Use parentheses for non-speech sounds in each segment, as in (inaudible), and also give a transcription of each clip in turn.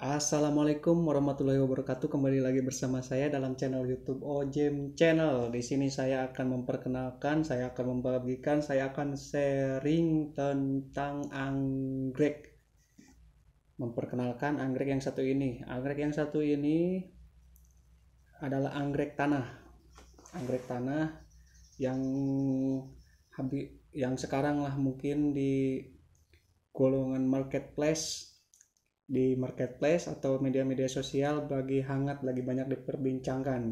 Assalamualaikum warahmatullahi wabarakatuh. Kembali lagi bersama saya dalam channel YouTube Ojem Channel. Di sini saya akan memperkenalkan, saya akan membagikan, saya akan sharing tentang anggrek. Memperkenalkan anggrek yang satu ini. Anggrek yang satu ini adalah anggrek tanah. Anggrek tanah yang yang sekarang lah mungkin di golongan marketplace di marketplace atau media-media sosial bagi hangat lagi banyak diperbincangkan.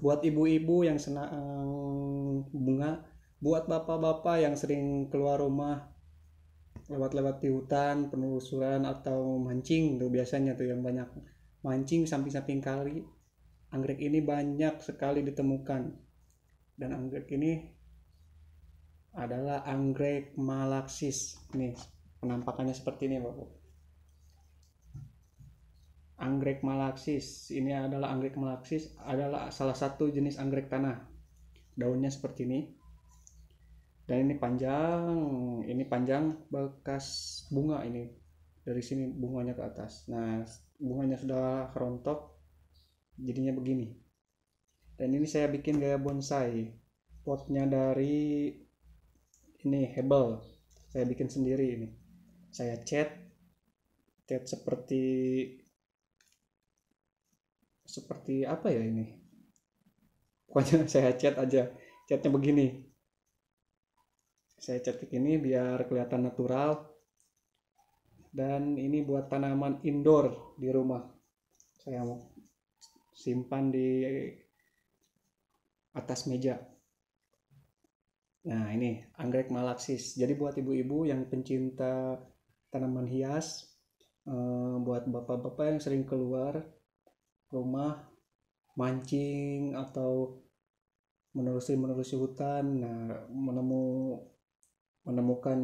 Buat ibu-ibu yang senang bunga, buat bapak-bapak yang sering keluar rumah lewat-lewat di hutan, penelusuran atau mancing tuh biasanya tuh yang banyak mancing samping-samping kali. Anggrek ini banyak sekali ditemukan. Dan anggrek ini adalah anggrek malaksis. Nih, penampakannya seperti ini, Bapak. Anggrek malaksis. Ini adalah anggrek malaksis adalah salah satu jenis anggrek tanah. Daunnya seperti ini. Dan ini panjang, ini panjang bekas bunga ini. Dari sini bunganya ke atas. Nah, bunganya sudah rontok jadinya begini. Dan ini saya bikin gaya bonsai. Potnya dari ini hebel. Saya bikin sendiri ini. Saya cat cat seperti seperti apa ya ini pokoknya (laughs) saya cat aja catnya begini saya chat ini biar kelihatan natural dan ini buat tanaman indoor di rumah saya mau simpan di atas meja nah ini anggrek malaksis jadi buat ibu-ibu yang pencinta tanaman hias eh, buat bapak-bapak yang sering keluar rumah mancing atau menelusuri menelusuri hutan nah menemu menemukan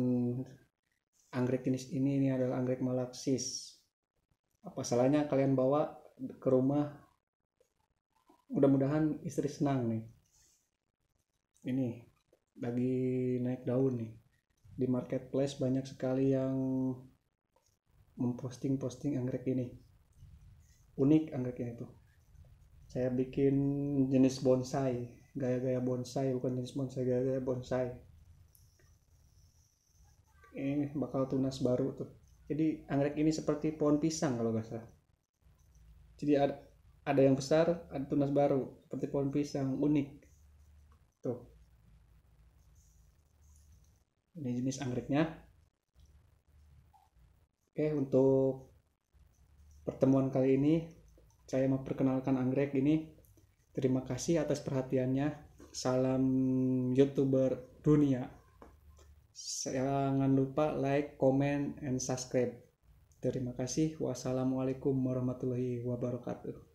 anggrek jenis ini ini adalah anggrek malaksis apa salahnya kalian bawa ke rumah mudah-mudahan istri senang nih ini lagi naik daun nih di marketplace banyak sekali yang memposting-posting anggrek ini unik anggreknya itu saya bikin jenis bonsai gaya-gaya bonsai bukan jenis bonsai gaya-gaya bonsai ini bakal tunas baru tuh jadi anggrek ini seperti pohon pisang kalau nggak salah jadi ada, ada yang besar ada tunas baru seperti pohon pisang unik tuh ini jenis anggreknya oke untuk pertemuan kali ini saya mau perkenalkan anggrek ini. Terima kasih atas perhatiannya. Salam youtuber dunia. Jangan lupa like, comment, and subscribe. Terima kasih. Wassalamualaikum warahmatullahi wabarakatuh.